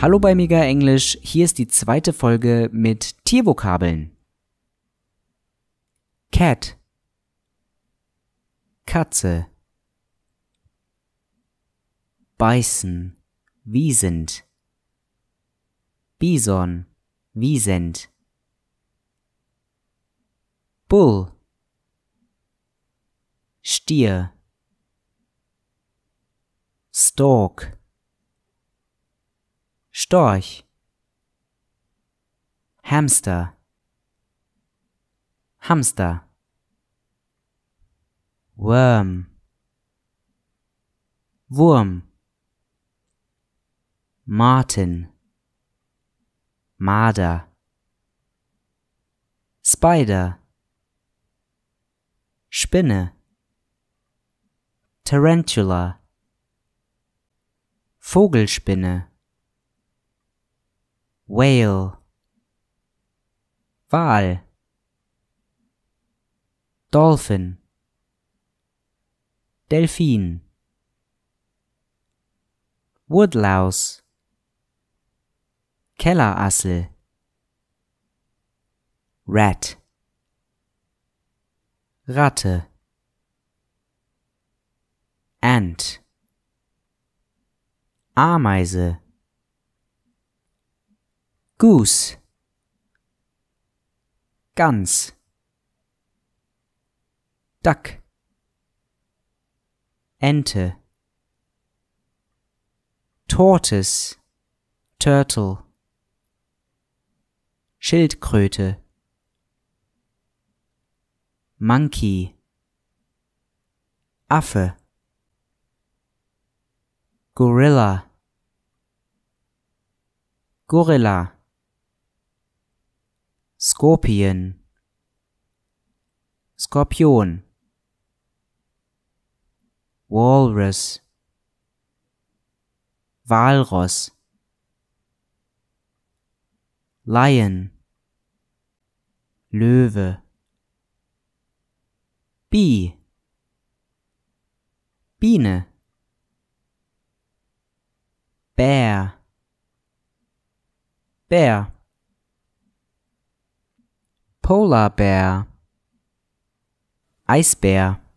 Hallo bei Mega Englisch, hier ist die zweite Folge mit Tiervokabeln. Cat Katze Beißen Wiesend Bison Wiesend Bull Stier Stalk Storch Hamster Hamster Worm Wurm Martin Marder Spider Spinne Tarantula Vogelspinne Whale Wal Dolphin Delfin Woodlouse Kellerassel Rat Ratte Ant Ameise Goose Gans Duck Ente Tortoise Turtle Schildkröte Monkey Affe Gorilla Gorilla Skorpion Skorpion Walrus Walross Lion Löwe Bee Biene Bär Bär Polar bear ice bear.